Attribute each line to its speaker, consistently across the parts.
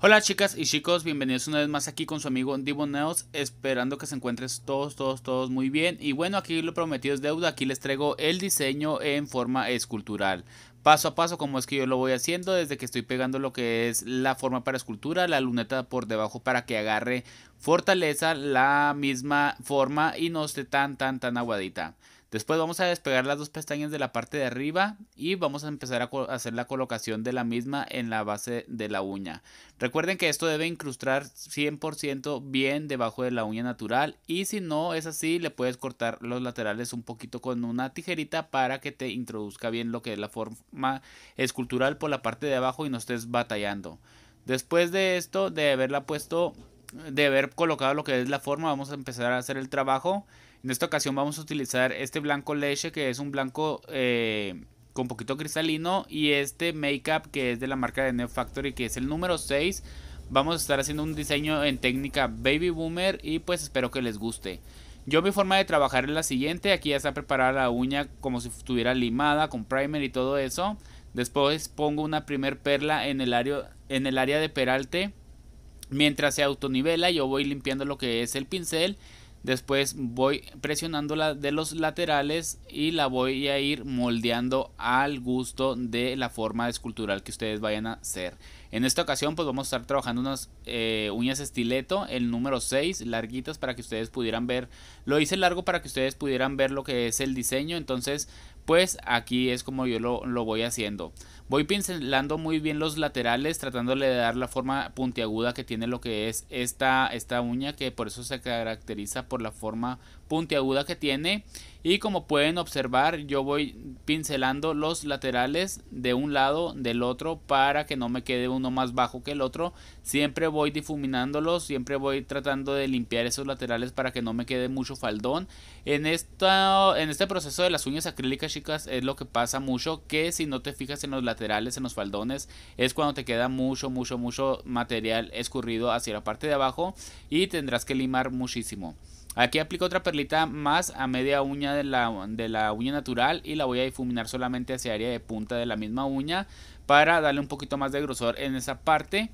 Speaker 1: Hola chicas y chicos, bienvenidos una vez más aquí con su amigo Divo Neos, esperando que se encuentren todos, todos, todos muy bien. Y bueno, aquí lo prometido es deuda, aquí les traigo el diseño en forma escultural. Paso a paso como es que yo lo voy haciendo, desde que estoy pegando lo que es la forma para escultura, la luneta por debajo para que agarre fortaleza la misma forma y no esté tan, tan, tan aguadita. Después vamos a despegar las dos pestañas de la parte de arriba y vamos a empezar a hacer la colocación de la misma en la base de la uña. Recuerden que esto debe incrustar 100% bien debajo de la uña natural y si no es así le puedes cortar los laterales un poquito con una tijerita para que te introduzca bien lo que es la forma escultural por la parte de abajo y no estés batallando. Después de esto, de haberla puesto, de haber colocado lo que es la forma, vamos a empezar a hacer el trabajo. En esta ocasión vamos a utilizar este blanco leche que es un blanco eh, con poquito cristalino y este up que es de la marca de Neo Factory que es el número 6. Vamos a estar haciendo un diseño en técnica baby boomer y pues espero que les guste. Yo mi forma de trabajar es la siguiente, aquí ya está preparada la uña como si estuviera limada con primer y todo eso. Después pongo una primer perla en el área, en el área de peralte. Mientras se autonivela yo voy limpiando lo que es el pincel Después voy presionando la de los laterales y la voy a ir moldeando al gusto de la forma escultural que ustedes vayan a hacer. En esta ocasión pues vamos a estar trabajando unas eh, uñas estileto, el número 6, larguitas para que ustedes pudieran ver. Lo hice largo para que ustedes pudieran ver lo que es el diseño, entonces pues aquí es como yo lo, voy haciendo. Voy pincelando muy bien los laterales, tratándole de dar la forma puntiaguda que tiene lo que es esta, esta uña, que por eso se caracteriza por la forma puntiaguda que tiene. Y como pueden observar, yo voy pincelando los laterales de un lado del otro para que no me quede uno más bajo que el otro. Siempre voy difuminándolos, siempre voy tratando de limpiar esos laterales para que no me quede mucho faldón. En, en este proceso de las uñas acrílicas, chicas, es lo que pasa mucho, que si no te fijas en los laterales, en los faldones, es cuando te queda mucho, mucho, mucho material escurrido hacia la parte de abajo y tendrás que limar muchísimo. Aquí aplico otra perlita más a media uña de la, de la uña natural y la voy a difuminar solamente hacia área de punta de la misma uña para darle un poquito más de grosor en esa parte.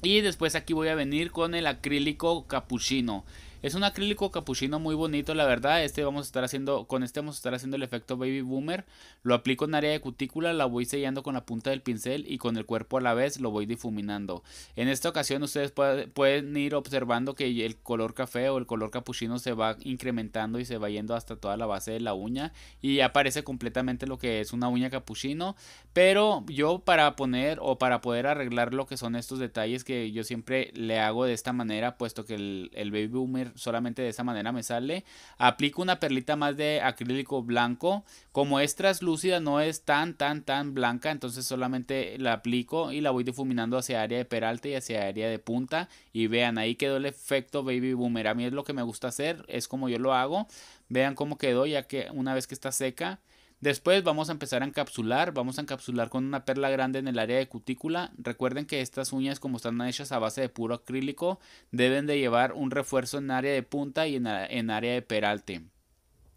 Speaker 1: Y después aquí voy a venir con el acrílico capuchino. Es un acrílico capuchino muy bonito, la verdad. Este vamos a estar haciendo, con este vamos a estar haciendo el efecto baby boomer. Lo aplico en área de cutícula, la voy sellando con la punta del pincel y con el cuerpo a la vez lo voy difuminando. En esta ocasión ustedes pueden ir observando que el color café o el color capuchino se va incrementando y se va yendo hasta toda la base de la uña y aparece completamente lo que es una uña capuchino. Pero yo para poner o para poder arreglar lo que son estos detalles que yo siempre le hago de esta manera, puesto que el baby boomer solamente de esa manera me sale. Aplico una perlita más de acrílico blanco. Como es translúcida, no es tan, tan, tan blanca, entonces solamente la aplico y la voy difuminando hacia área de peralta y hacia área de punta. Y vean, ahí quedó el efecto baby boomer. A mí es lo que me gusta hacer, es como yo lo hago. Vean cómo quedó ya que una vez que está seca. Después vamos a empezar a encapsular, vamos a encapsular con una perla grande en el área de cutícula. Recuerden que estas uñas como están hechas a base de puro acrílico deben de llevar un refuerzo en área de punta y en, área de peralte.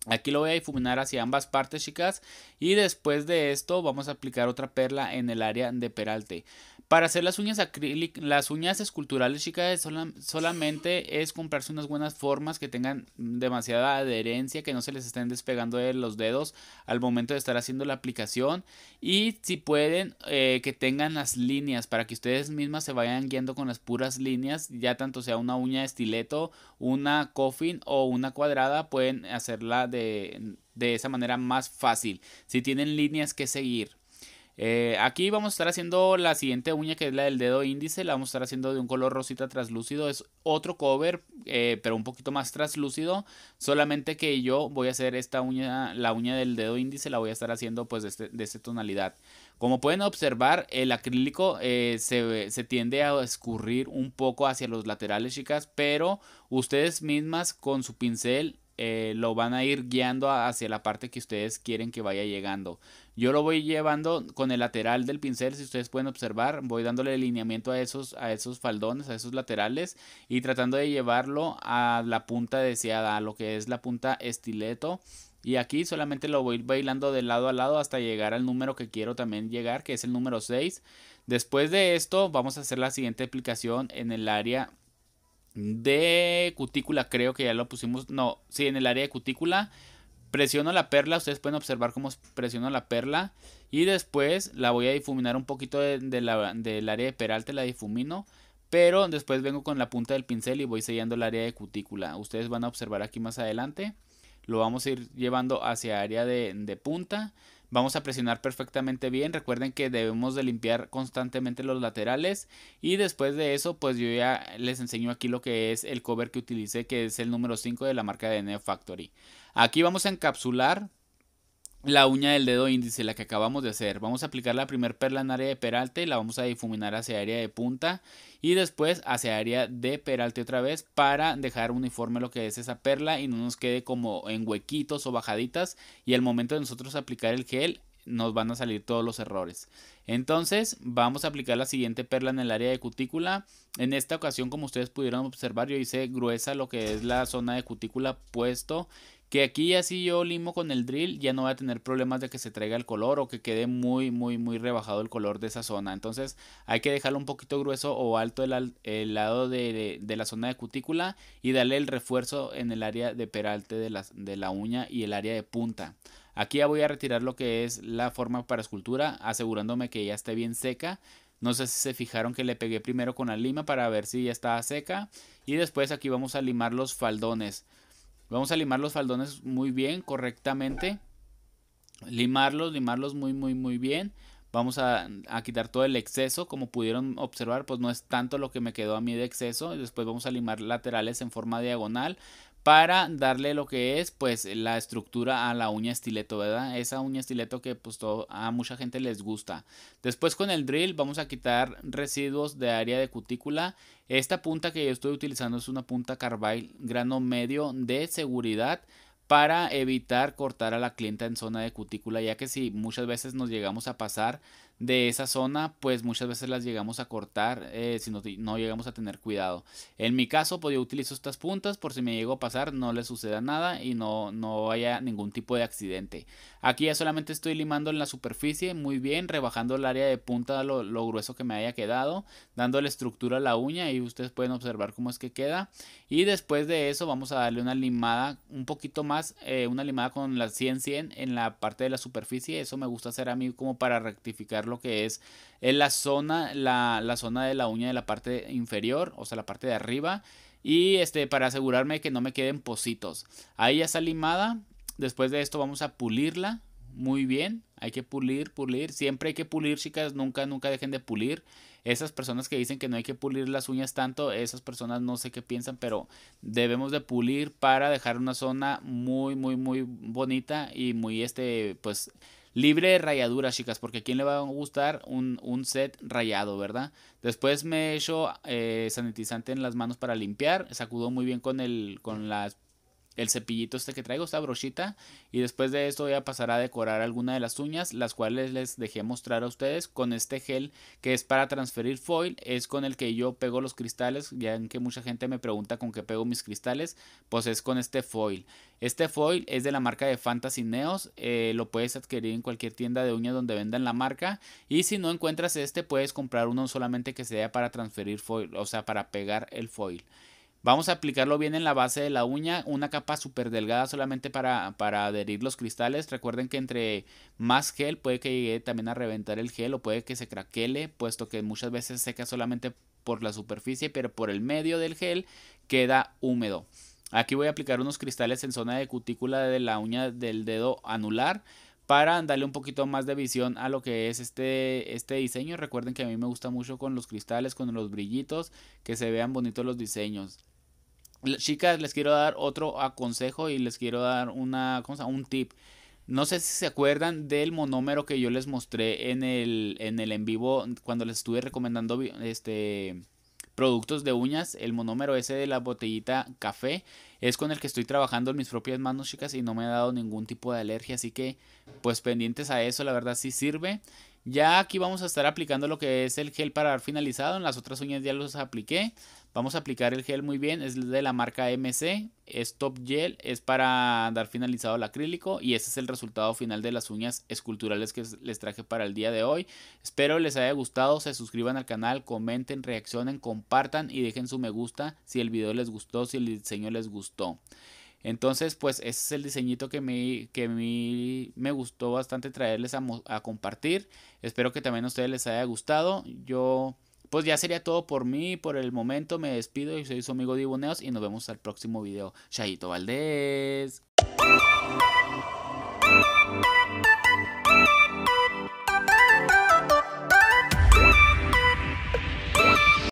Speaker 1: Aquí lo voy a difuminar hacia ambas partes, chicas. Y después de esto vamos a aplicar otra perla en el área de peralte. Para hacer las uñas acrílicas, las uñas esculturales, chicas, solamente es comprarse unas buenas formas que tengan demasiada adherencia, que no se les estén despegando de los dedos al momento de estar haciendo la aplicación. Y si pueden, eh, que tengan las líneas para que ustedes mismas se vayan guiando con las puras líneas, ya tanto sea una uña de estileto, una coffin o una cuadrada, pueden hacerla de, esa manera más fácil. Si tienen líneas que seguir. Eh, aquí vamos a estar haciendo la siguiente uña que es la del dedo índice. La vamos a estar haciendo de un color rosita translúcido. Es otro cover, eh, pero un poquito más translúcido. Solamente que yo voy a hacer esta uña, la uña del dedo índice, la voy a estar haciendo pues de, este, esta tonalidad. Como pueden observar, el acrílico eh, se, se, tiende a escurrir un poco hacia los laterales, chicas. Pero ustedes mismas con su pincel eh, lo van a ir guiando hacia la parte que ustedes quieren que vaya llegando. Yo lo voy llevando con el lateral del pincel, si ustedes pueden observar, voy dándole lineamiento a esos, a esos faldones, a esos laterales y tratando de llevarlo a la punta deseada, a lo que es la punta estileto. Y aquí solamente lo voy bailando de lado a lado hasta llegar al número que quiero también llegar, que es el número 6. Después de esto vamos a hacer la siguiente aplicación en el área de cutícula, creo que ya lo pusimos. No, sí, en el área de cutícula. Presiono la perla, ustedes pueden observar cómo presiono la perla. Y después la voy a difuminar un poquito del área de peralte, la difumino. Pero después vengo con la punta del pincel y voy sellando el área de cutícula. Ustedes van a observar aquí más adelante. Lo vamos a ir llevando hacia área de punta. Vamos a presionar perfectamente bien. Recuerden que debemos de limpiar constantemente los laterales. Y después de eso, pues yo ya les enseño aquí lo que es el cover que utilicé, que es el número 5 de la marca de Neo Factory. Aquí vamos a encapsular la uña del dedo índice, la que acabamos de hacer. Vamos a aplicar la primer perla en área de peralte y la vamos a difuminar hacia área de punta y después hacia área de peralte otra vez para dejar uniforme lo que es esa perla y no nos quede como en huequitos o bajaditas y al momento de nosotros aplicar el gel nos van a salir todos los errores. Entonces vamos a aplicar la siguiente perla en el área de cutícula. En esta ocasión como ustedes pudieron observar yo hice gruesa lo que es la zona de cutícula puesto que aquí ya si yo limo con el drill, ya no va a tener problemas de que se traiga el color o que quede muy, muy, muy rebajado el color de esa zona. Entonces hay que dejarlo un poquito grueso o alto el, lado de, la zona de cutícula y darle el refuerzo en el área de peralte de la, de la uña y el área de punta. Aquí ya voy a retirar lo que es la forma para escultura, asegurándome que ya esté bien seca. No sé si se fijaron que le pegué primero con la lima para ver si ya estaba seca. Y después aquí vamos a limar los faldones. Vamos a limar los faldones muy bien, correctamente. Limarlos, limarlos muy, muy, muy bien. Vamos a, quitar todo el exceso. Como pudieron observar, pues no es tanto lo que me quedó a mí de exceso. Después vamos a limar laterales en forma diagonal para darle lo que es pues la estructura a la uña estileto, ¿verdad? Esa uña estileto que pues, a mucha gente les gusta. Después con el drill vamos a quitar residuos de área de cutícula. Esta punta que yo estoy utilizando es una punta carbide grano medio de seguridad para evitar cortar a la clienta en zona de cutícula, ya que si muchas veces nos llegamos a pasar de esa zona, pues muchas veces las llegamos a cortar eh, si no, no, llegamos a tener cuidado. En mi caso, pues yo utilizo estas puntas por si me llego a pasar, no le suceda nada y no, no haya ningún tipo de accidente. Aquí ya solamente estoy limando en la superficie muy bien, rebajando el área de punta lo, lo grueso que me haya quedado, dándole estructura a la uña y ustedes pueden observar cómo es que queda. Y después de eso vamos a darle una limada un poquito más, eh, una limada con la 100-100 en la parte de la superficie. Eso me gusta hacer a mí como para rectificar lo que es la zona, la, zona de la uña de la parte inferior, o sea, la parte de arriba. Y este, para asegurarme que no me queden pocitos. Ahí ya está limada. Después de esto vamos a pulirla muy bien. Hay que pulir, pulir. Siempre hay que pulir, chicas. Nunca, nunca dejen de pulir. Esas personas que dicen que no hay que pulir las uñas tanto, esas personas no sé qué piensan, pero debemos de pulir para dejar una zona muy, muy, muy bonita y muy, este, pues, libre de rayaduras, chicas, porque a quién le va a gustar un, set rayado, ¿verdad? Después me echo eh, sanitizante en las manos para limpiar, Sacudó muy bien con, el, con las el cepillito este que traigo, esta brochita. Y después de esto voy a pasar a decorar alguna de las uñas, las cuales les dejé mostrar a ustedes con este gel que es para transferir foil. Es con el que yo pego los cristales, ya que mucha gente me pregunta con qué pego mis cristales, pues es con este foil. Este foil es de la marca de Fantasy Neos, eh, lo puedes adquirir en cualquier tienda de uñas donde vendan la marca. Y si no encuentras este, puedes comprar uno solamente que sea para transferir foil, o sea, para pegar el foil. Vamos a aplicarlo bien en la base de la uña, una capa súper delgada solamente para, para adherir los cristales. Recuerden que entre más gel puede que llegue también a reventar el gel o puede que se craquele, puesto que muchas veces seca solamente por la superficie, pero por el medio del gel queda húmedo. Aquí voy a aplicar unos cristales en zona de cutícula de la uña del dedo anular para darle un poquito más de visión a lo que es este, este diseño. Recuerden que a mí me gusta mucho con los cristales, con los brillitos, que se vean bonitos los diseños chicas, les quiero dar otro aconsejo y les quiero dar una, un tip. No sé si se acuerdan del monómero que yo les mostré en el en, el en vivo cuando les estuve recomendando este productos de uñas, el monómero ese de la botellita café, es con el que estoy trabajando en mis propias manos, chicas, y no me ha dado ningún tipo de alergia, así que pues pendientes a eso, la verdad sí sirve. Ya aquí vamos a estar aplicando lo que es el gel para dar finalizado, en las otras uñas ya los apliqué. Vamos a aplicar el gel muy bien, es de la marca MC, es top gel, es para dar finalizado el acrílico y ese es el resultado final de las uñas esculturales que les traje para el día de hoy. Espero les haya gustado, se suscriban al canal, comenten, reaccionen, compartan y dejen su me gusta si el video les gustó, si el diseño les gustó. Entonces, pues ese es el diseñito que me, que me, gustó bastante traerles a, a compartir. Espero que también a ustedes les haya gustado. Yo pues ya sería todo por mí, por el momento me despido y soy su amigo Dibuneos y nos vemos al próximo video. Chaito Valdés.